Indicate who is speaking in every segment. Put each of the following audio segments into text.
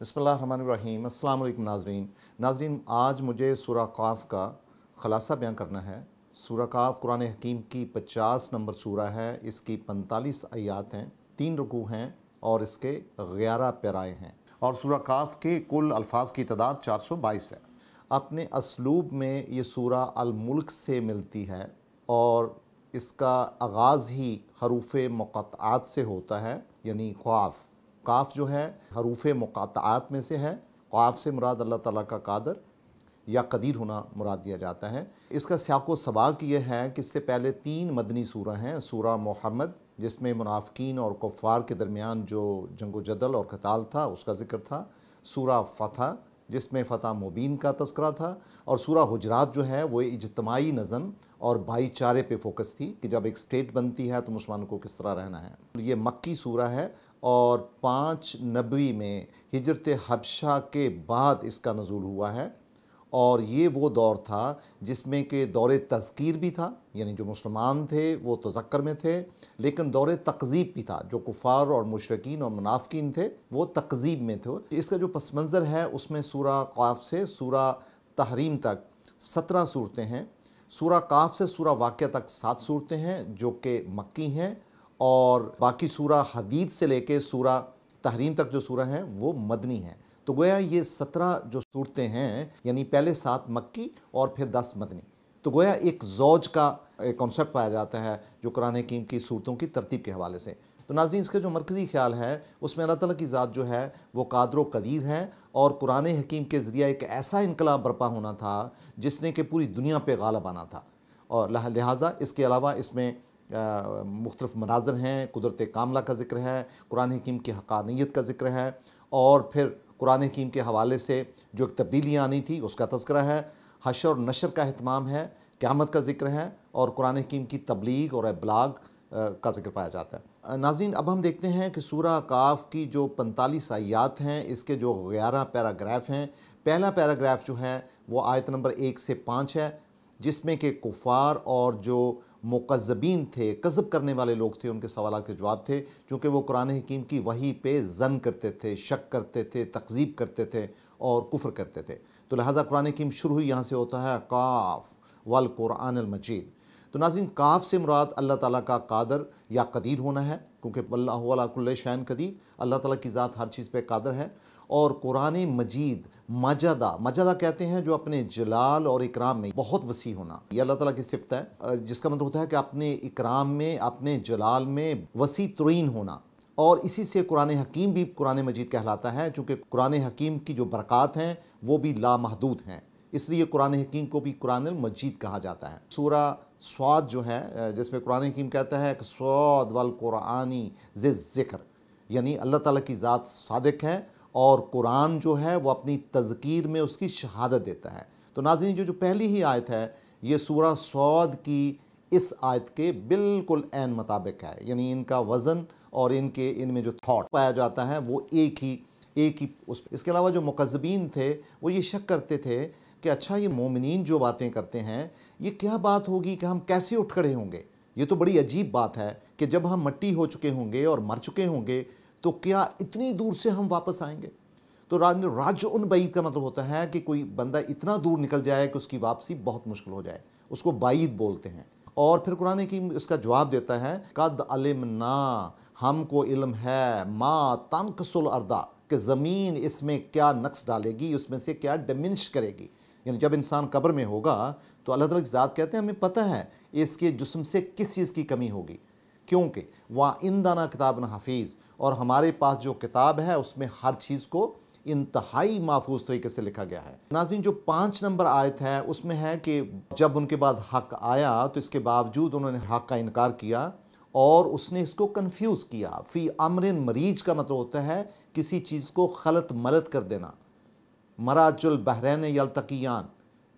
Speaker 1: बसमीम अल्लाम नाजरीन नाजरीन आज मुझे सूरा काफ का ख़लासा बयान करना है सूरा काफ कुरान हकीम की पचास नंबर सूरा है इसकी पैंतालीस अयात हैं तीन रुकू हैं और इसके ग्यारह पैराए हैं और सूरा काफ के कुल अल्फाज की तादाद चार सौ बाईस है अपने इसलूब में ये सूरा अलमुल्क से मिलती है और इसका आगाज़ ही हरूफ मकत से होता है यानी ख्वाफ़ काफ जो है हरूफ मक़ात में से है काफ से मुराद अल्लाह ताला का कादर या कदीर होना मुराद दिया जाता है इसका स्याको सबाक ये है कि इससे पहले तीन मदनी सूर हैं सूरा मोहम्मद जिसमें मुनाफिकीन और कुफ़ार के दरमियान जो जंगो जदल और कताल था उसका जिक्र था सूरा फ़तह जिसमें फ़तह मुबीन का तस्करा था और सूरा हजरात जो है वो इजतमाही नज़म और भाईचारे पे फोकस थी कि जब एक स्टेट बनती है तो मुसलमानों को किस तरह रहना है ये मक्की सूरा है और पाँच नबी में हिजरत हबशा के बाद इसका नज़ुल हुआ है और ये वो दौर था जिसमें कि दौर तस्कीर भी था यानी जो मुसलमान थे वो तजक्र में थे लेकिन दौर तकजीब भी था जो कुफार और मुशरकिन और मुनाफिन थे वो तकजीब में थे इसका जो पस मंज़र है उसमें सूरा काफ से सूरा तहरीम तक सत्रह सूरतें हैं सूरा काफ से सूरा वाक़ तक सात सूरतें हैं जो कि मक्की हैं और बाकी सूरा हदीद से लेके सूरा तहरीम तक जो सूरा है वो मदनी है तो गोया ये सत्रह जो सूरतें हैं यानी पहले सात मक्की और फिर दस मदनी तो गोया एक जौज का एक कॉन्सेप्ट पाया जाता है जो कुरान कीम की सूरतों की तरतीब के हवाले से तो नाजरीन इसका जो मरकज़ी ख्याल है उसमें अल्लाह ताली की ज़ात जो है वो कादर कदीर हैं और कुरान हकीम के ज़रिए एक ऐसा इनकलाब बरपा होना था जिसने कि पूरी दुनिया पर गालब आना था और लिहाजा इसके अलावा इसमें मुख्तफ मनाजर हैं कुदरत कामला का जिक्र है कुरान हकीम की हकानीत का जिक्र है और फिर कुरान हकीम के हवाले से जो एक तब्दीली आनी थी उसका तस्करा है हशर और नशर का अहतमाम है क़्यामत का जिक्र है और कुरान हकीम की तबलीग और अबलाग का जिक्र पाया जाता है नाजीन अब हम देखते हैं कि सूर काफ की जो पैंतालीस आयात हैं इसके जो ग्यारह पैराग्राफ हैं पहला पैराग्राफ जो है वो आयत नंबर एक से पाँच है जिसमें के कुफार और जो मुकजबीन थे कज़ब करने वाले लोग थे उनके सवाल के जवाब थे चूँकि वो कुरान हकीम की वही पे जन करते थे शक करते थे तकजीब करते थे और कुफर करते थे तो लिहाजा कुरान हकीम शुरू ही यहाँ से होता है काफ़ वाल कुरान मजीद तो नाजिन काफ से मुराद अल्लाह ताली का कादर या कदीर होना है क्योंकि अल्लाह वाला कुल्ल शैन कदीर अल्लाह ताली की ज़ात हर चीज़ पर कादर है और कुरान मजीद मजदा मजदा कहते हैं जो अपने जलाल और इकराम में बहुत वसी होना यह अल्लाह ताला की सिफत है जिसका मतलब होता है कि अपने इकराम में अपने जलाल में वसी तुरीन होना और इसी से कुरान हकीम भी कुरान मजीद कहलाता है चूँकि कुरान हकीम की जो बरक़ात हैं वो भी लामहदूद हैं इसलिए कुरान हकीम को भी कुरान मजीद कहा जाता है सूरा स्वाद जो है जिसमें कुरान हकीम कहता है कि स्वाद वाल कुरानी जे ज़िक्र यानी अल्लाह ताला की ज़ात सादक है और कुरान जो है वो अपनी तज़कीर में उसकी शहादत देता है तो नाजीन जो जो पहली ही आयत है ये सूरा सौद की इस आयत के बिल्कुल एन मुताबिक है यानी इनका वज़न और इनके इनमें जो थाट पाया जाता है वो एक ही एक ही उस इसके अलावा जो मुकजबीन थे वो ये शक करते थे कि अच्छा ये मोमिन जो बातें करते हैं ये क्या बात होगी कि हम कैसे उठ खड़े होंगे ये तो बड़ी अजीब बात है कि जब हम मट्टी हो चुके होंगे और मर चुके होंगे तो क्या इतनी दूर से हम वापस आएंगे तो राज राज्य उन बईद का मतलब होता है कि कोई बंदा इतना दूर निकल जाए कि उसकी वापसी बहुत मुश्किल हो जाए उसको बाईद बोलते हैं और फिर कुरान की इसका जवाब देता है कद अलम ना हमको इल्म है माँ तनकसुल अर्दा कि ज़मीन इसमें क्या नक्स डालेगी उसमें से क्या डिमिनिश करेगी यानी जब इंसान कब्र में होगा तो अल्लाह तला की ज़ात कहते हैं हमें पता है इसके जिसम से किस चीज़ की कमी होगी क्योंकि वहाँ इन दाना किताब न हफीज़ और हमारे पास जो किताब है उसमें हर चीज़ को इंतहाई महफूज तरीके से लिखा गया है नाजिन जो पाँच नंबर आयत है उसमें है कि जब उनके बाद हक आया तो इसके बावजूद उन्होंने हक का इनकार किया और उसने इसको कंफ्यूज किया फ़ी अमरिन मरीज का मतलब होता है किसी चीज़ को खलत मलत कर देना मराजुल बहरैन यलतकियान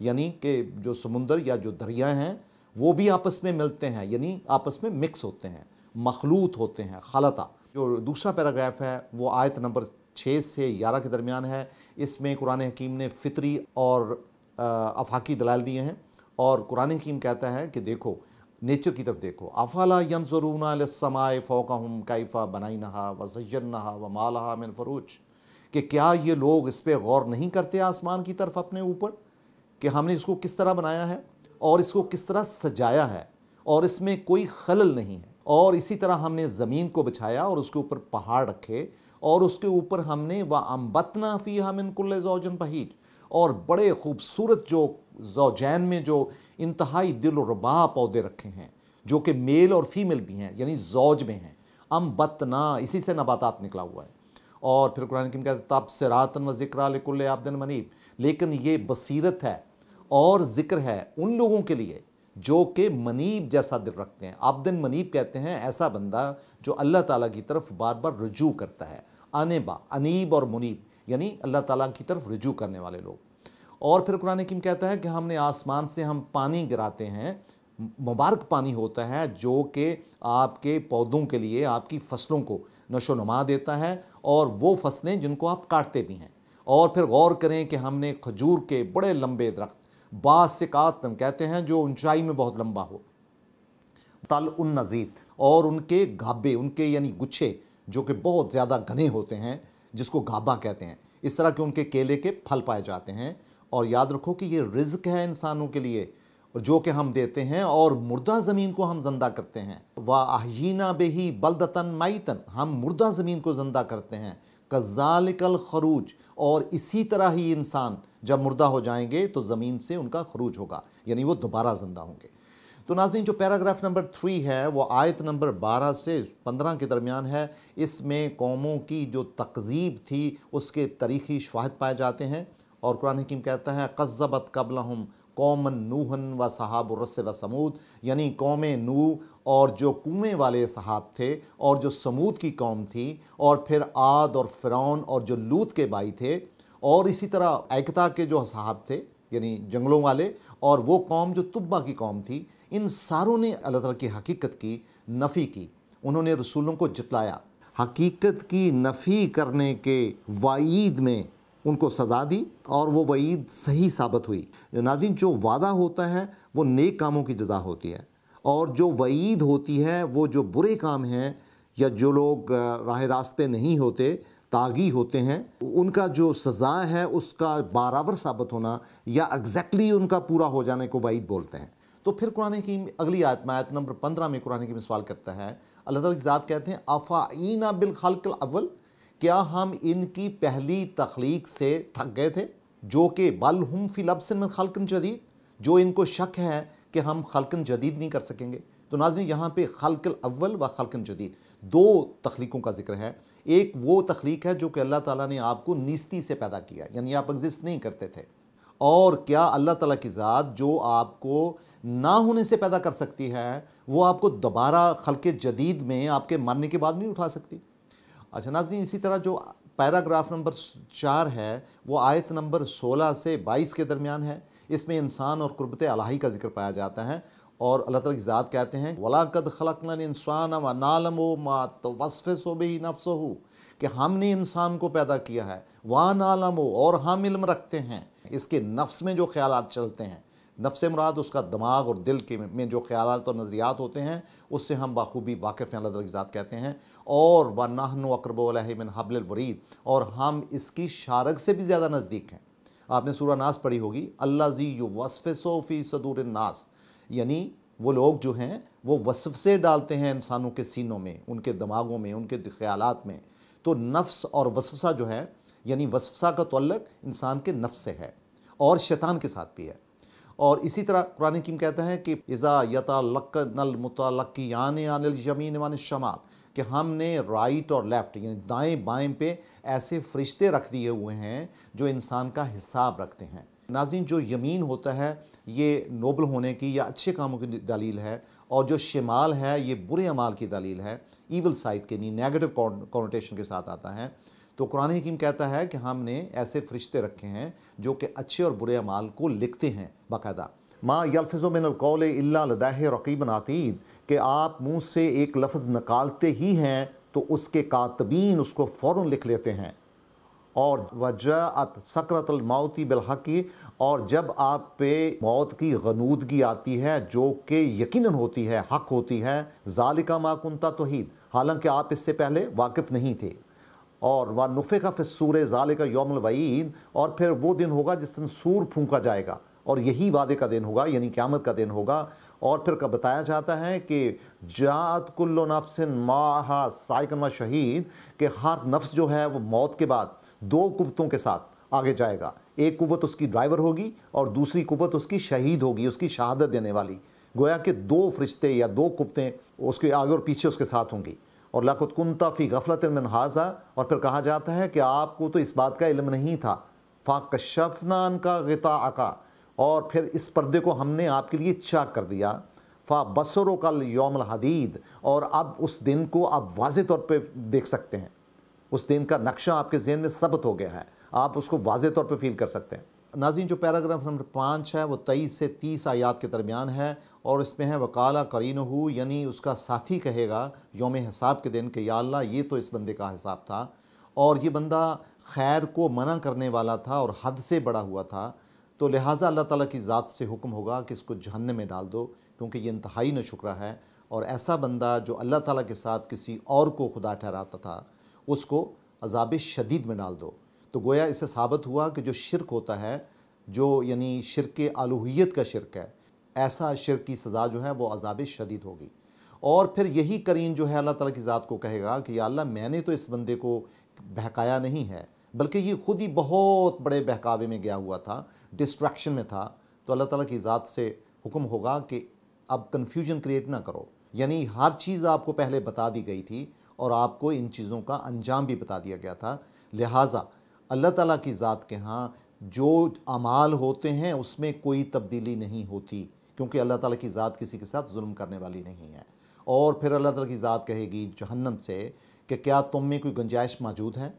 Speaker 1: यानी कि जो समुंदर या जो दरिया हैं वो भी आपस में मिलते हैं यानी आपस में मिक्स होते हैं मखलूत होते हैं खलता जो दूसरा पैराग्राफ है वो आयत नंबर छः से ग्यारह के दरमियान है इसमें कुरान हकीम ने फितरी और अफाकी दलाल दिए हैं और कुरान हकीम कहता है कि देखो नेचर की तरफ देखो अफाला यनजरून समाए फ़ोका हम कैफ़ा बनाई नहा व सजन नहा व मालहा मिन फरूज कि क्या ये लोग इस पर गौर नहीं करते आसमान की तरफ अपने ऊपर कि हमने इसको किस तरह बनाया है और इसको किस तरह सजाया है और इसमें कोई खलल नहीं है और इसी तरह हमने ज़मीन को बिछाया और उसके ऊपर पहाड़ रखे और उसके ऊपर हमने व अम्बतना फ़ी इन कुल्ले जोजन बहीज और बड़े खूबसूरत जो जोजैन में जो इंतहाई दिल रबा पौधे रखे हैं जो कि मेल और फीमेल भी हैं यानी जौज में हैं अम्बतना इसी से नबातात निकला हुआ है और फिर कुरान करीम कहते तब रातन व ज़िक्र आबिन मनीब लेकिन ये बसीरत है और ज़िक्र है उन लोगों के लिए जो कि मनीब जैसा दिल रखते हैं आप दिन मनीब कहते हैं ऐसा बंदा जो अल्लाह ताला की तरफ बार बार रजू करता है अनेबा अनीब और मुनीब यानी अल्लाह ताला की तरफ रजू करने वाले लोग और फिर कुरान किम कहता है कि हमने आसमान से हम पानी गिराते हैं मुबारक पानी होता है जो कि आपके पौधों के लिए आपकी फसलों को नशो नुमा देता है और वो फसलें जिनको आप काटते भी हैं और फिर गौर करें कि हमने खजूर के बड़े लंबे दरख्त बासिकातम कहते हैं जो ऊंचाई में बहुत लंबा हो तल उन नजीत और उनके घाबे उनके यानी गुच्छे जो कि बहुत ज़्यादा घने होते हैं जिसको घाबा कहते हैं इस तरह के उनके केले के फल पाए जाते हैं और याद रखो कि ये रिज्क है इंसानों के लिए जो कि हम देते हैं और मुर्दा ज़मीन को हम ज़िंदा करते हैं वह आहीना बेही बलदतन माइतन हम मुर्दा ज़मीन को ज़िंदा करते हैं कज़ालिकल खरूज और इसी तरह ही इंसान जब मुर्दा हो जाएंगे तो ज़मीन से उनका खरूज होगा यानी वो दोबारा ज़िंदा होंगे तो नाजीन जो पैराग्राफ नंबर थ्री है वो आयत नंबर बारह से पंद्रह के दरमियान है इसमें कौमों की जो तकजीब थी उसके तारीखी शवाहद पाए जाते हैं और कुरान हकीम कहता है कज़बत कबल हम कौमन नूहन व सहाब रस व समूद यानी कौम नू और जो कुएँ वाले साहब थे और जो समूद की कौम थी और फिर आद और फ़िरौन और जो लूत के भाई थे और इसी तरह एकता के जो साहब थे यानी जंगलों वाले और वो कौम जो तुब्बा की कौम थी इन सारों ने अल्लाह ताला की हकीकत की नफ़ी की उन्होंने रसूलों को जतलाया हकीकत की नफ़ी करने के वाईद में उनको सज़ा दी और वो वईद सही साबित हुई नाजिन जो वादा होता है वो नेक कामों की जजा होती है और जो वईद होती है वो जो बुरे काम हैं या जो लोग राह रास्ते नहीं होते तागी होते हैं उनका जो सज़ा है उसका बराबर साबित होना या एग्जैक्टली exactly उनका पूरा हो जाने को वईद बोलते हैं तो फिर कुरान की अगली आयत में आयत नंबर पंद्रह में कुरान की सवाल करता है अल्लाह ताला की ज़ात कहते हैं अफ़ाइना बिल खल्क अव्वल क्या हम इनकी पहली तख्लीक से थक गए थे जो कि बल हम फ़िलबसन में खल्क जदीद जो इनको शक है कि हम खलकन जदीद नहीं कर सकेंगे तो नाजन यहाँ पर खलकल अव्वल व खलकन जदीद दो तख्लीकों का जिक्र है एक वो तख्लीक है जो कि अल्लाह ताला ने आपको नीस्ती से पैदा किया यानी आप एग्जिस्ट नहीं करते थे और क्या अल्लाह ताला की ज़ात जो आपको ना होने से पैदा कर सकती है वो आपको दोबारा के जदीद में आपके मरने के बाद नहीं उठा सकती अच्छा नाजरीन इसी तरह जो पैराग्राफ नंबर चार है वो आयत नंबर सोलह से बाईस के दरमियान है इसमें इंसान और कुर्बत अलाही का जिक्र पाया जाता है और अल्लाह ताला की ज़ात कहते हैं वलाकद खलकन इंसान व नालम व मात तो वसफ़ सो कि हमने इंसान को पैदा किया है वाह नालम और हम इल्म रखते हैं इसके नफ्स में जो ख्याल चलते हैं नफ्स मुराद उसका दिमाग और दिल के में जो ख्याल और नज़रियात होते हैं उससे हम बाखूबी वाकिफ़ हैं अल्लाह ज़ात कहते हैं और व नाहन अकरब मिन हबल वरीद और हम इसकी शारक से भी ज़्यादा नज़दीक हैं आपने सूरा नास पढ़ी होगी अल्लाह जी यू वसफ़ी सदूर नास यानी वो लोग जो हैं वो वसफ़ से डालते हैं इंसानों के सीनों में उनके दिमागों में उनके ख्याल में तो नफ्स और वसफ़ा जो है यानी वसफ़ा का तल्लक इंसान के नफ्स से है और शैतान के साथ भी है और इसी तरह कुरान कीम कहते हैं कि इज़ा यता लक नल मुतलक्की यान आन जमीन वान शमाल कि हमने राइट और लेफ़्ट यानी दाएं बाएं पे ऐसे फरिश्ते रख दिए हुए हैं जो इंसान का हिसाब रखते हैं नाजिन जो यमीन होता है ये नोबल होने की या अच्छे कामों की दलील है और जो शमाल है ये बुरे अमाल की दलील है ईवल साइड के नहीं नेगेटिव कॉनोटेशन के साथ आता है तो कुरान हकीम कहता है कि हमने ऐसे फरिश्ते रखे हैं जो कि अच्छे और बुरे अमाल को लिखते हैं बाकायदा माँ यलफ़मिनकौल लदाह रकीब आतीद कि आप मुँह से एक लफ्ज़ निकालते ही हैं तो उसके कातबीन उसको फ़ौर लिख लेते हैं और अत सकरतलमाउती बिलहकी और जब आप पे मौत की गनूदगी आती है जो कि यकीन होती है हक होती है जालिका माकुनता तोहद हालांकि आप इससे पहले वाकिफ़ नहीं थे और वह नुफ़े का फिसूर जालिका यौमल वईद और फिर वो दिन होगा जिस दिन सूर फूका जाएगा और यही वादे का दिन होगा यानी क्यामत का दिन होगा और फिर कब बताया जाता है कि जात कुल्लो नफ्सिन माहा साइकन व शहीद के हर नफ्स जो है वो मौत के बाद दो कुवतों के साथ आगे जाएगा एक कुवत उसकी ड्राइवर होगी और दूसरी कुवत उसकी शहीद होगी उसकी शहादत देने वाली गोया कि दो फरिश्ते या दो कुवतें उसके आगे और पीछे उसके साथ होंगी और लाखत कुंता फ़ी गफलत हाजा और फिर कहा जाता है कि आपको तो इस बात का इलम नहीं था फ़ाकशफनान का गता आका और फिर इस पर्दे को हमने आपके लिए चाक कर दिया फ़ा बसरों का योम हदीद और अब उस दिन को आप वाज तौर पर देख सकते हैं उस दिन का नक्शा आपके जहन में सबत हो गया है आप उसको वाज तौर पर फील कर सकते हैं नाजीन जो पैराग्राफ नंबर पाँच है वो तेईस से तीस आयात के दरमियान है और इसमें है वकाला करीन हो यानी उसका साथी कहेगा योम हिसाब के दिन कि या ये तो इस बंदे का हिसाब था और ये बंदा खैर को मना करने वाला था और हद से बड़ा हुआ था तो लिहाजा अल्लाह ताला की ज़ात से हुक्म होगा कि इसको जहन्नम में डाल दो क्योंकि ये इंतहाई न शुक्रा है और ऐसा बंदा जो अल्लाह ताला के साथ किसी और को खुदा ठहराता था उसको अजाब शदीद में डाल दो तो गोया इससे साबित हुआ कि जो शिरक होता है जो यानी शिरक आलूहीत का शिरक है ऐसा शिरक की सज़ा जो है वो अजाब शदीद होगी और फिर यही करीन जो है अल्लाह ताला की ज़ात को कहेगा कि अल्लाह मैंने तो इस बंदे को बहकाया नहीं है बल्कि ये ख़ुद ही बहुत बड़े बहकावे में गया हुआ था डिस्ट्रैक्शन में था तो अल्लाह ताला की ज़ात से हुक्म होगा कि अब कन्फ्यूजन क्रिएट ना करो यानी हर चीज़ आपको पहले बता दी गई थी और आपको इन चीज़ों का अंजाम भी बता दिया गया था लिहाजा अल्लाह ताला की ज़ात के यहाँ जो अमाल होते हैं उसमें कोई तब्दीली नहीं होती क्योंकि अल्लाह ताला की ज़ात किसी के साथ जुल्म करने वाली नहीं है और फिर अल्लाह ताला की ज़ात कहेगी जहन्नम से कि क्या तुम में कोई गुंजाइश मौजूद है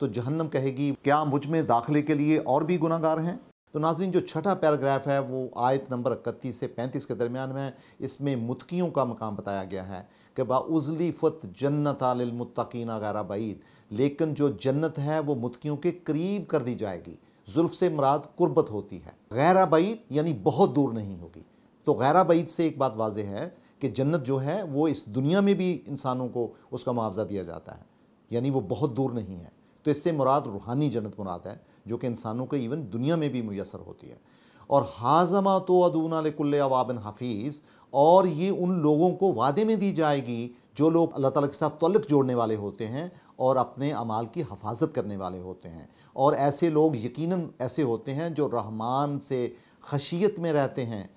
Speaker 1: तो जहन्नम कहेगी क्या मुझ में दाखिले के लिए और भी गुनाहगार हैं तो नाजरीन जो छठा पैराग्राफ है वो आयत नंबर इकतीस से पैंतीस के दरमियान में इसमें मुतकीियों का मकाम बताया गया है कि बाउजली फत जन्नत आलमतिन गैर बैद लेकिन जो जन्नत है वो मुतकीियों के करीब कर दी जाएगी जुल्फ से मराद कुर्बत होती है गैरा बईद यानी बहुत दूर नहीं होगी तो गैर बैद से एक बात वाज है कि जन्नत जो है वो इस दुनिया में भी इंसानों को उसका मुआवजा दिया जाता है यानी वो बहुत दूर नहीं है तो इससे मुराद रूहानी जन्नत मुराद है जो कि इंसानों को इवन दुनिया में भी मैसर होती है और हाजमा तो अदूनकुल्ल अवाबन हफीज़ और ये उन लोगों को वादे में दी जाएगी जो लोग अल्लाह ताला के साथ तलक जोड़ने वाले होते हैं और अपने अमाल की हफाजत करने वाले होते हैं और ऐसे लोग यकीनन ऐसे होते हैं जो रहमान से खशियत में रहते हैं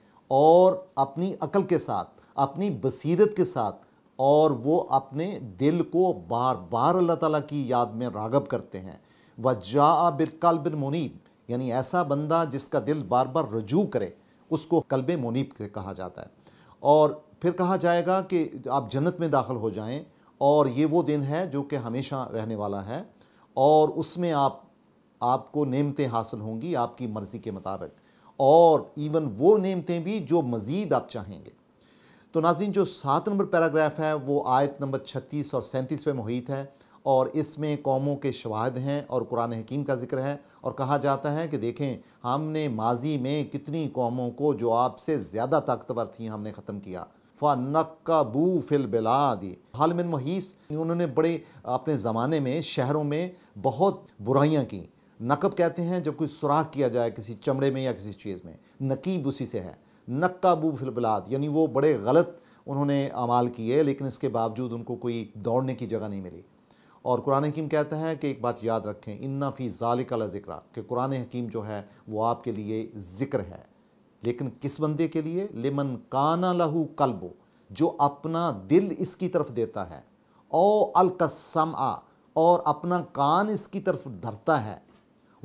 Speaker 1: और अपनी अकल के साथ अपनी बसीरत के साथ और वो अपने दिल को बार बार अल्लाह ताला की याद में रागब करते हैं व जा बिरकल बिन मुनीब यानी ऐसा बंदा जिसका दिल बार बार रजू करे उसको कल्ब मुनीब कहा जाता है और फिर कहा जाएगा कि आप जन्नत में दाखिल हो जाएं और ये वो दिन है जो कि हमेशा रहने वाला है और उसमें आप आपको नेमतें हासिल होंगी आपकी मर्ज़ी के मुताबिक और इवन वो नेमतें भी जो मज़ीद आप चाहेंगे तो नाजीन जो सात नंबर पैराग्राफ है वो आयत नंबर छत्तीस और सैंतीस पे मुहित है और इसमें कौमों के शवाद हैं और कुरान हकीम का जिक्र है और कहा जाता है कि देखें हमने माजी में कितनी कौमों को जो आपसे ज़्यादा ताकतवर थी हमने ख़त्म किया फ़नकबू फिल बिला हाल मिन महीस उन्होंने बड़े अपने ज़माने में शहरों में बहुत बुराइयाँ की नकब कहते हैं जब कोई सुराख किया जाए किसी चमड़े में या किसी चीज़ में नकीब उसी से है नक्काबू फिलबलाद यानी वो बड़े गलत उन्होंने अमाल किए लेकिन इसके बावजूद उनको कोई दौड़ने की जगह नहीं मिली और कुरान हकीम कहते हैं कि एक बात याद रखें इन्ना फ़ी जालिकला ज़िक्र ज़िक्रा कि कुरान हकीम जो है वो आपके लिए ज़िक्र है लेकिन किस बंदे के लिए लेमन काना लहू कल्बो जो अपना दिल इसकी तरफ देता है ओ अलकसम और अपना कान इसकी तरफ धरता है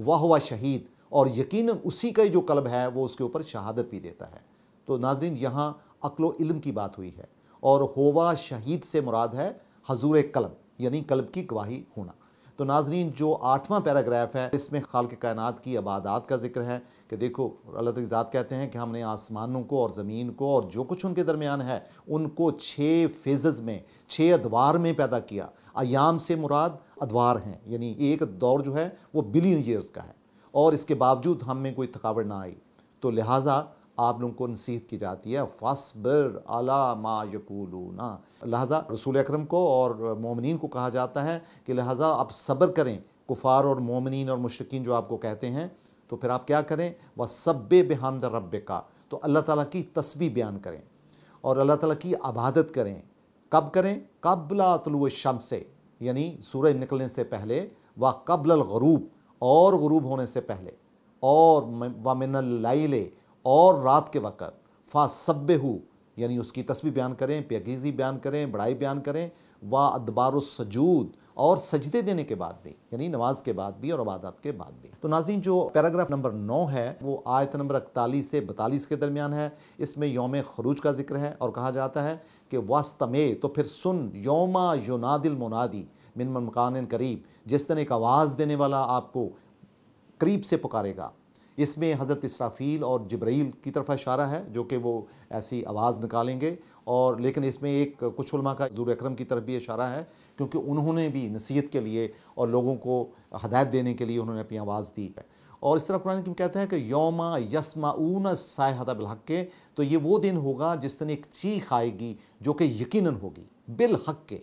Speaker 1: वाह हुआ शहीद और यकीन उसी का जो कलब है वो उसके ऊपर शहादत भी देता है तो नाजरीन यहाँ अकलो इल्म की बात हुई है और होवा शहीद से मुराद है हजूर कलब यानी कलब की गवाही होना तो नाजरीन जो आठवां पैराग्राफ है इसमें खाल के कायनात की आबादात का जिक्र है कि देखो अल्लाह तजात कहते हैं कि हमने आसमानों को और ज़मीन को और जो कुछ उनके दरमियान है उनको छः फेजज़ में छः अदवार में पैदा किया अयाम से मुराद अदवार हैं यानी एक दौर जो है वो बिलियन ईयर्स का है और इसके बावजूद हम में कोई थकावट ना आई तो लिहाजा आप लोगों को नसीहत की जाती है फसबर अला मा यकूलूना लिहाजा रसूल अकरम को और मोमिन को कहा जाता है कि लिहाजा आप सब्र करें कुफार और मोमिन और मुशरकिन जो आपको कहते हैं तो फिर आप क्या करें व सब बेहमद रब का तो अल्लाह ताली की तस्बी बयान करें और अल्लाह ताली की आबादत करें कब करें कबला तलु शम से यानी सूरज निकलने से पहले व कबल गरूब और गुरूब होने से पहले और वामिनल लाइले और रात के वक़्त फ़ा सब हो यानी उसकी तस्वीर बयान करें प्यगीज़ी बयान करें बड़ाई बयान करें व अदबार सजूद और सजदे देने के बाद भी यानी नमाज के बाद भी और अबादत के बाद भी तो नाजीन जो पैराग्राफ नंबर नौ है वो आयत नंबर इकतालीस से बतालीस के दरमियान है इसमें योम खरूज का जिक्र है और कहा जाता है कि वास्तमे तो फिर सुन योमा योनादिल मोनादी मिन मकान करीब जिस तरह एक आवाज़ देने वाला आपको करीब से पुकारेगा इसमें हज़रत इसराफ़ील और जब्राइल की तरफ इशारा है जो कि वो ऐसी आवाज़ निकालेंगे और लेकिन इसमें एक कुछ उलमा का दूर अक्रम की तरफ भी इशारा है क्योंकि उन्होंने भी नसीहत के लिए और लोगों को हदायत देने के लिए उन्होंने अपनी आवाज़ दी है और इस तरह कुरान की कहते हैं कि योमा यसमा ऊन बिलहक के तो ये वो दिन होगा जिस दिन एक चीख आएगी जो कि यकीन होगी बिलहक के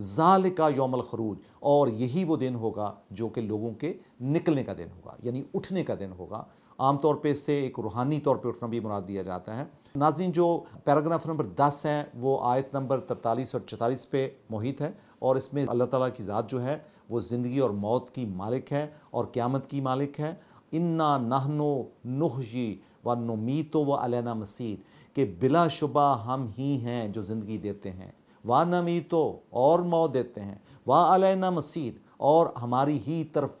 Speaker 1: ज़ाल का योमल खरूज और यही वो दिन होगा जो कि लोगों के निकलने का दिन होगा यानी उठने का दिन होगा आमतौर पर इससे एक रूहानी तौर पर उठना भी मुराद दिया जाता है नाजरीन जो पैराग्राफ नंबर दस है वो आयत नंबर तरतालीस और चौतालीस पे मोहित है और इसमें अल्लाह ताला की ज़ात जो है वो ज़िंदगी और मौत की मालिक है और क़्यामत की मालिक है इन्ना नाहनो नुहजी व नोमीतो व अलैना मसीद के बिलाशुबा हम ही हैं जो ज़िंदगी देते हैं वाह नमी तो और मौ देते हैं वा अलैना मसीर और हमारी ही तरफ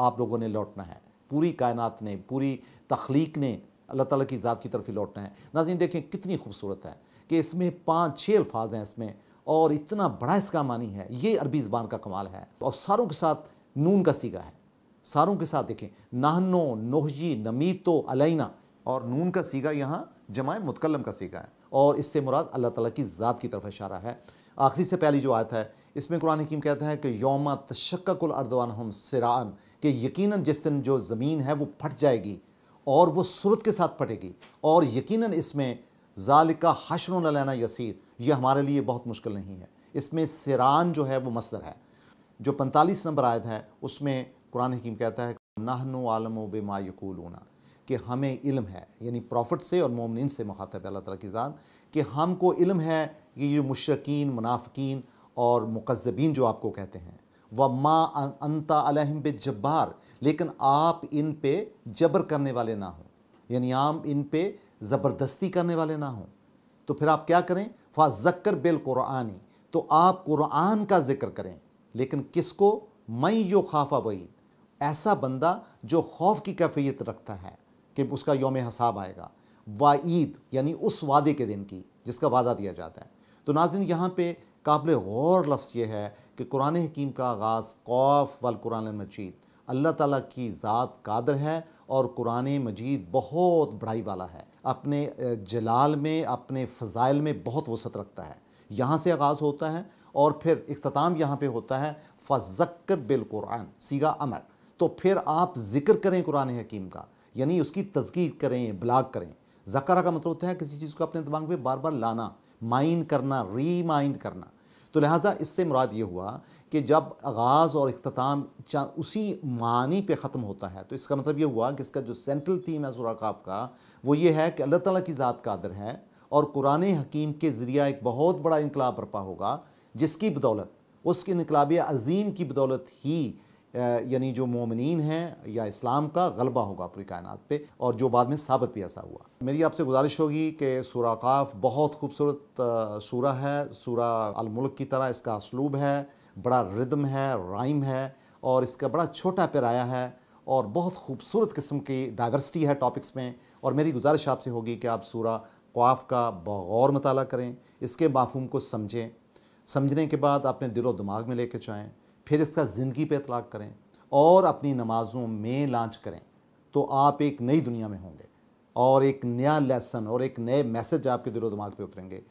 Speaker 1: आप लोगों ने लौटना है पूरी कायनात ने पूरी तख्लीक ने अल्लाह ताला की ज़ात की तरफ ही लौटना है नाजीन देखें कितनी खूबसूरत है कि इसमें पाँच छः अल्फाज हैं इसमें और इतना बड़ा इसका मानी है ये अरबी ज़बान का कमाल है और सारों के साथ नून का सीगा है सारों के साथ देखें नाहनो नोहजी नमीतो अलैना और नून का सीगा यहाँ जमाए मुतकलम का सीगा है और इससे मुराद अल्लाह ताला की ज़ात की तरफ इशारा है आखिरी से पहली जो आयत है इसमें कुरान हकीम कहते हैं कि योम तशक्कुल अर्दवान हम सिरान के यकीन जिस दिन जो ज़मीन है वो फट जाएगी और वो सूरत के साथ फटेगी और यकीन इसमें जाल का हशर न लेना यसीर यह हमारे लिए बहुत मुश्किल नहीं है इसमें सिरान जो है वो मसदर है जो पैंतालीस नंबर आयत है उसमें कुरान हकीम कहता है नाहनु आलम बेमा यकूलूना कि हमें इल्म है यानी प्रॉफिट से और मोमिन से मुखातब अल्लाह ताला की ज़ात कि हमको इल्म है कि ये मुशरकिन मुनाफिकीन और मुकजबीन जो आपको कहते हैं व माँ अंता अलहम पे जब्बार लेकिन आप इन पे जबर करने वाले ना हों यानी आम इन पे ज़बरदस्ती करने वाले ना हों तो फिर आप क्या करें फ़ाजक्र बिल क़ुरानी तो आप कुरान का ज़िक्र करें लेकिन किसको मई जो खाफा वईद ऐसा बंदा जो खौफ की कैफियत रखता है कि उसका योम हसाब आएगा वाईद यानी उस वादे के दिन की जिसका वादा दिया जाता है तो नाजिन यहाँ पर काबिल गौर लफ्स ये है कि कुरान हकीम का आगाज़ कौफ वाल कुरान मजीद अल्लाह ताला की ज़ात कादर है और कुरान मजीद बहुत बढ़ाई वाला है अपने जलाल में अपने फ़ज़ाइल में बहुत वसत रखता है यहाँ से आगाज़ होता है और फिर अख्ताम यहाँ पे होता है फ़ज़क्र बिल कुरान सीगा अमर तो फिर आप ज़िक्र करें कुरान हकीम का यानी उसकी तस्दीक करें ब्लाग करें जकरा का मतलब होता है किसी चीज़ को अपने दिमाग में बार बार लाना माइंड करना रीमाइंड करना तो लिहाजा इससे मुराद ये हुआ कि जब आगाज़ और अख्ताम उसी मानी पे ख़त्म होता है तो इसका मतलब ये हुआ कि इसका जो सेंट्रल थीम है सुराकाफ का वो ये है कि अल्लाह ताला की ज़ात कादर है और कुरान हकीम के ज़रिया एक बहुत बड़ा इनकलाब बरपा होगा जिसकी बदौलत उसके इनकलाब अजीम की बदौलत ही यानी जो मोमिन हैं या इस्लाम का गलबा होगा पूरी कायनात पे और जो बाद में साबित भी ऐसा हुआ मेरी आपसे गुजारिश होगी कि सराकाफ बहुत खूबसूरत सूरा है सूरा अलमुल्क की तरह इसका असलूब है बड़ा रिदम है राइम है और इसका बड़ा छोटा पिराया है और बहुत खूबसूरत किस्म की डाइवर्सिटी है टॉपिक्स में और मेरी गुजारिश आपसे होगी कि आप सूरा क्वाफ का बौर मताल करें इसके माफूम को समझें समझने के बाद अपने दिलो दिमाग में लेके जाएँ फिर इसका ज़िंदगी पे इतलाक करें और अपनी नमाज़ों में लॉन्च करें तो आप एक नई दुनिया में होंगे और एक नया लेसन और एक नए मैसेज आपके दिलो दिमाग पर उतरेंगे